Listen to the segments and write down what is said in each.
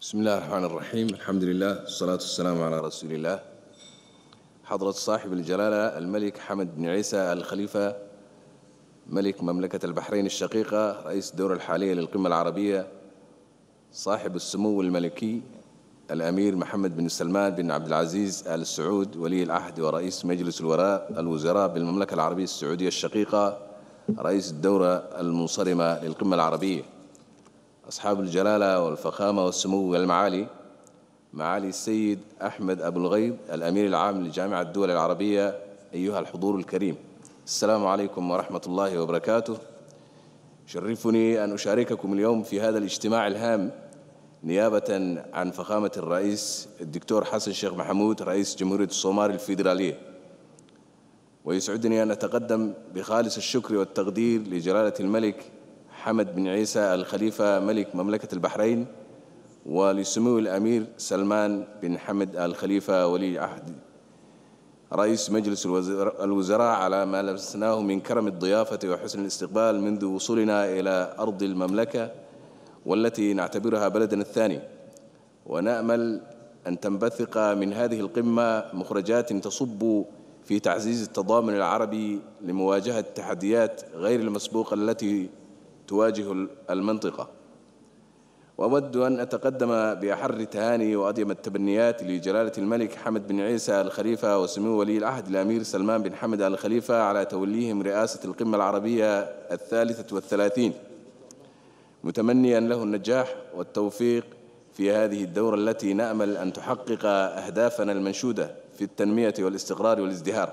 بسم الله الرحمن الرحيم الحمد لله والصلاة والسلام على رسول الله حضرة صاحب الجلالة الملك حمد بن عيسى الخليفة ملك مملكة البحرين الشقيقة رئيس الدورة الحالية للقمة العربية صاحب السمو الملكي الأمير محمد بن سلمان بن عبد العزيز آل سعود ولي العهد ورئيس مجلس الوراء الوزراء بالمملكة العربية السعودية الشقيقة رئيس الدورة المنصرمة للقمة العربية أصحاب الجلالة والفخامة والسمو والمعالي معالي السيد أحمد أبو الغيض الأمير العام لجامعة الدول العربية أيها الحضور الكريم السلام عليكم ورحمة الله وبركاته شرفني أن أشارككم اليوم في هذا الاجتماع الهام نيابة عن فخامة الرئيس الدكتور حسن شيخ محمود رئيس جمهورية الصومال الفيدرالية ويسعدني أن أتقدم بخالص الشكر والتقدير لجلالة الملك حمد بن عيسى الخليفة ملك مملكة البحرين ولسمو الأمير سلمان بن حمد الخليفة ولي عهد رئيس مجلس الوزراء على ما لبسناه من كرم الضيافة وحسن الاستقبال منذ وصولنا إلى أرض المملكة والتي نعتبرها بلدنا الثاني ونأمل أن تنبثق من هذه القمة مخرجات تصب في تعزيز التضامن العربي لمواجهة التحديات غير المسبوقة التي تواجه المنطقة وأود أن أتقدم بأحر تهاني وأديم التبنيات لجلالة الملك حمد بن عيسى الخليفة وسمو ولي العهد الأمير سلمان بن حمد آل الخليفة على توليهم رئاسة القمة العربية الثالثة والثلاثين متمنيا له النجاح والتوفيق في هذه الدورة التي نأمل أن تحقق أهدافنا المنشودة في التنمية والاستقرار والازدهار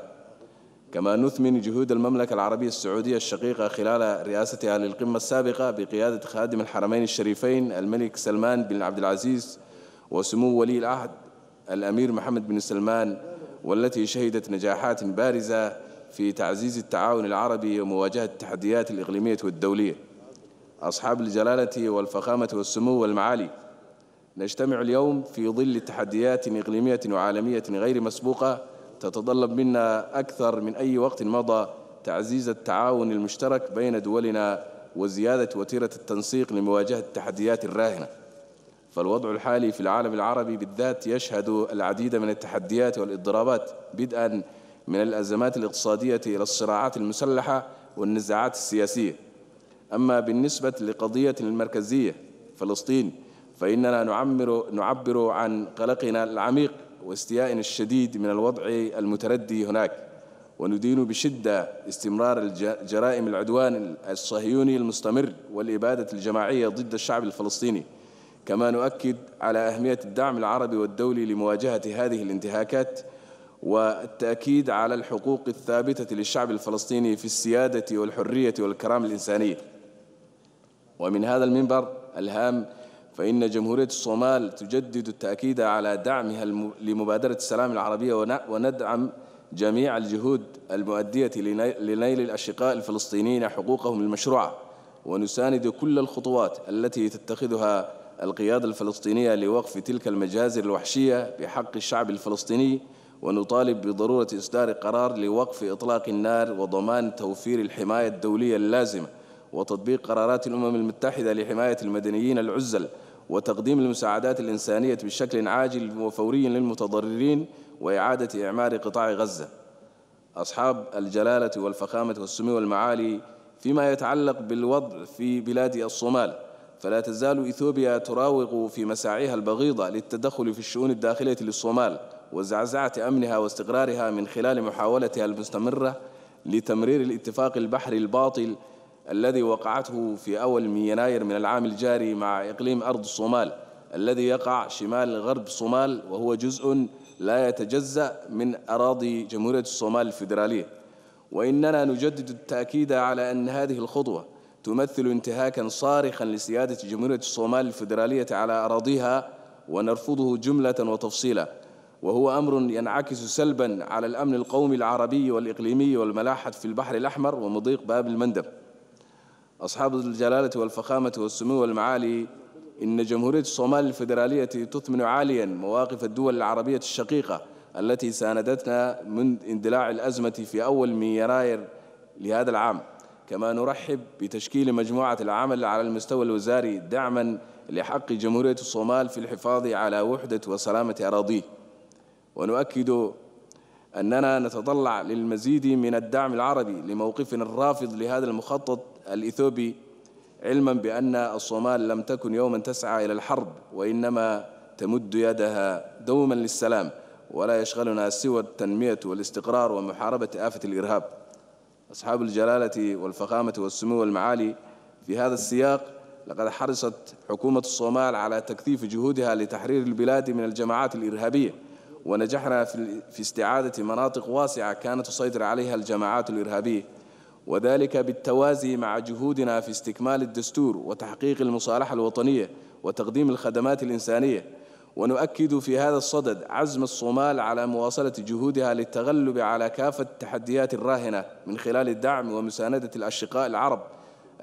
كما نثمن جهود المملكة العربية السعودية الشقيقة خلال رئاستها للقمة السابقة بقيادة خادم الحرمين الشريفين الملك سلمان بن عبد العزيز وسمو ولي العهد الأمير محمد بن سلمان والتي شهدت نجاحات بارزة في تعزيز التعاون العربي ومواجهة التحديات الإقليمية والدولية أصحاب الجلالة والفخامة والسمو والمعالي نجتمع اليوم في ظل تحديات إقليمية وعالمية غير مسبوقة تتطلب منا أكثر من أي وقت مضى تعزيز التعاون المشترك بين دولنا وزيادة وتيرة التنسيق لمواجهة التحديات الراهنة فالوضع الحالي في العالم العربي بالذات يشهد العديد من التحديات والإضرابات بدءا من الأزمات الاقتصادية إلى الصراعات المسلحة والنزاعات السياسية أما بالنسبة لقضية المركزية فلسطين فإننا نعمر نعبر عن قلقنا العميق واستياء الشديد من الوضع المتردي هناك وندين بشدة استمرار جرائم العدوان الصهيوني المستمر والإبادة الجماعية ضد الشعب الفلسطيني كما نؤكد على أهمية الدعم العربي والدولي لمواجهة هذه الانتهاكات والتأكيد على الحقوق الثابتة للشعب الفلسطيني في السيادة والحرية والكرامة الإنسانية ومن هذا المنبر الهام فإن جمهورية الصومال تجدد التأكيد على دعمها لمبادرة السلام العربية وندعم جميع الجهود المؤدية لنيل الأشقاء الفلسطينيين حقوقهم المشروعة ونساند كل الخطوات التي تتخذها القيادة الفلسطينية لوقف تلك المجازر الوحشية بحق الشعب الفلسطيني ونطالب بضرورة إصدار قرار لوقف إطلاق النار وضمان توفير الحماية الدولية اللازمة وتطبيق قرارات الأمم المتحدة لحماية المدنيين العزل وتقديم المساعدات الإنسانية بشكل عاجل وفوري للمتضررين وإعادة إعمار قطاع غزة أصحاب الجلالة والفخامة والسمو والمعالي فيما يتعلق بالوضع في بلاد الصومال فلا تزال إثيوبيا تراوغ في مساعيها البغيضة للتدخل في الشؤون الداخلية للصومال وزعزعة أمنها واستقرارها من خلال محاولتها المستمرة لتمرير الاتفاق البحري الباطل الذي وقعته في أول من يناير من العام الجاري مع إقليم أرض الصومال الذي يقع شمال غرب الصومال وهو جزء لا يتجزأ من أراضي جمهورية الصومال الفيدرالية وإننا نجدد التأكيد على أن هذه الخطوة تمثل انتهاكا صارخا لسيادة جمهورية الصومال الفيدرالية على أراضيها ونرفضه جملة وتفصيلا وهو أمر ينعكس سلبا على الأمن القومي العربي والإقليمي والملاحة في البحر الأحمر ومضيق باب المندب أصحاب الجلالة والفخامة والسمو والمعالي إن جمهورية الصومال الفيدرالية تثمن عاليا مواقف الدول العربية الشقيقة التي ساندتنا من اندلاع الأزمة في أول من يناير لهذا العام كما نرحب بتشكيل مجموعة العمل على المستوى الوزاري دعما لحق جمهورية الصومال في الحفاظ على وحدة وسلامة أراضيه ونؤكد أننا نتطلع للمزيد من الدعم العربي لموقفنا الرافض لهذا المخطط الإثيوبي علما بأن الصومال لم تكن يوما تسعى إلى الحرب وإنما تمد يدها دوما للسلام ولا يشغلنا سوى التنمية والاستقرار ومحاربة آفة الإرهاب أصحاب الجلالة والفخامة والسمو والمعالي في هذا السياق لقد حرصت حكومة الصومال على تكثيف جهودها لتحرير البلاد من الجماعات الإرهابية ونجحنا في استعادة مناطق واسعة كانت تسيطر عليها الجماعات الإرهابية وذلك بالتوازي مع جهودنا في استكمال الدستور وتحقيق المصالحة الوطنية وتقديم الخدمات الإنسانية ونؤكد في هذا الصدد عزم الصومال على مواصلة جهودها للتغلب على كافة التحديات الراهنة من خلال الدعم ومساندة الأشقاء العرب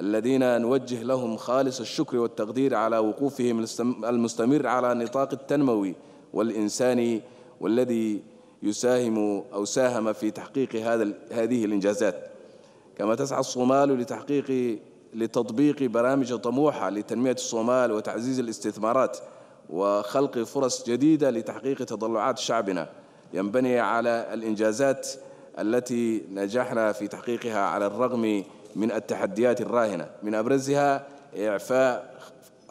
الذين نوجه لهم خالص الشكر والتقدير على وقوفهم المستمر على نطاق التنموي والإنساني والذي يساهم أو ساهم في تحقيق هذا هذه الإنجازات كما تسعى الصومال لتحقيق لتطبيق برامج طموحة لتنمية الصومال وتعزيز الاستثمارات وخلق فرص جديدة لتحقيق تطلعات شعبنا ينبني على الإنجازات التي نجحنا في تحقيقها على الرغم من التحديات الراهنة من أبرزها إعفاء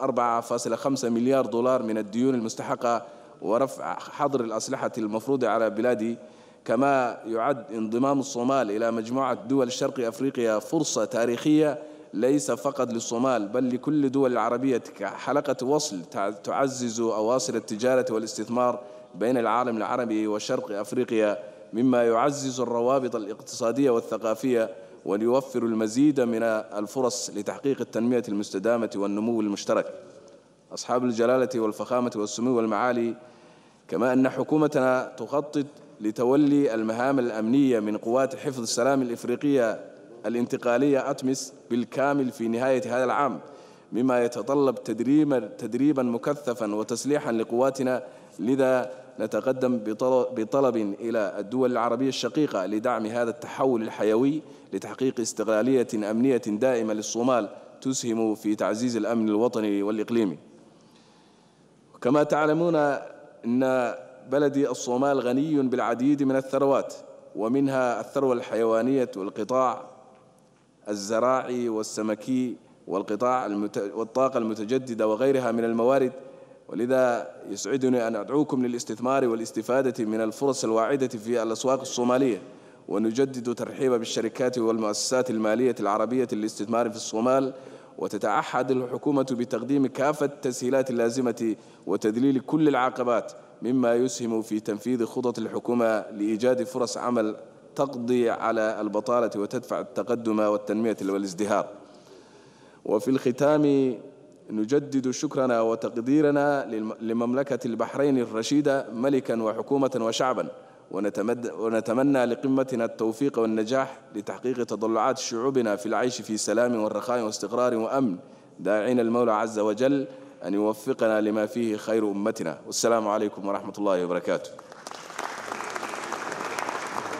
4.5 مليار دولار من الديون المستحقة ورفع حظر الأسلحة المفروضة على بلادي كما يعد انضمام الصومال إلى مجموعة دول شرق أفريقيا فرصة تاريخية ليس فقط للصومال بل لكل دول العربية كحلقة وصل تعزز أواصر التجارة والاستثمار بين العالم العربي وشرق أفريقيا مما يعزز الروابط الاقتصادية والثقافية وليوفر المزيد من الفرص لتحقيق التنمية المستدامة والنمو المشترك أصحاب الجلالة والفخامة والسمو والمعالي كما أن حكومتنا تخطط لتولي المهام الأمنية من قوات حفظ السلام الإفريقية الانتقالية أتمس بالكامل في نهاية هذا العام مما يتطلب تدريبا, تدريبا مكثفا وتسليحا لقواتنا لذا نتقدم بطلب إلى الدول العربية الشقيقة لدعم هذا التحول الحيوي لتحقيق استقلالية أمنية دائمة للصومال تسهم في تعزيز الأمن الوطني والإقليمي كما تعلمون إن بلدي الصومال غني بالعديد من الثروات ومنها الثروة الحيوانية والقطاع الزراعي والسمكي والقطاع المت... والطاقة المتجددة وغيرها من الموارد ولذا يسعدني أن أدعوكم للاستثمار والاستفادة من الفرص الواعدة في الأسواق الصومالية ونجدد ترحيب بالشركات والمؤسسات المالية العربية للاستثمار في الصومال وتتعهد الحكومة بتقديم كافة التسهيلات اللازمة وتذليل كل العقبات مما يسهم في تنفيذ خطط الحكومة لإيجاد فرص عمل تقضي على البطالة وتدفع التقدم والتنمية والازدهار وفي الختام نجدد شكرنا وتقديرنا لمملكة البحرين الرشيدة ملكا وحكومة وشعبا ونتمنى لقمتنا التوفيق والنجاح لتحقيق تضلعات شعوبنا في العيش في سلام ورخاء واستقرار وأمن داعين المولى عز وجل أن يوفقنا لما فيه خير أمتنا والسلام عليكم ورحمة الله وبركاته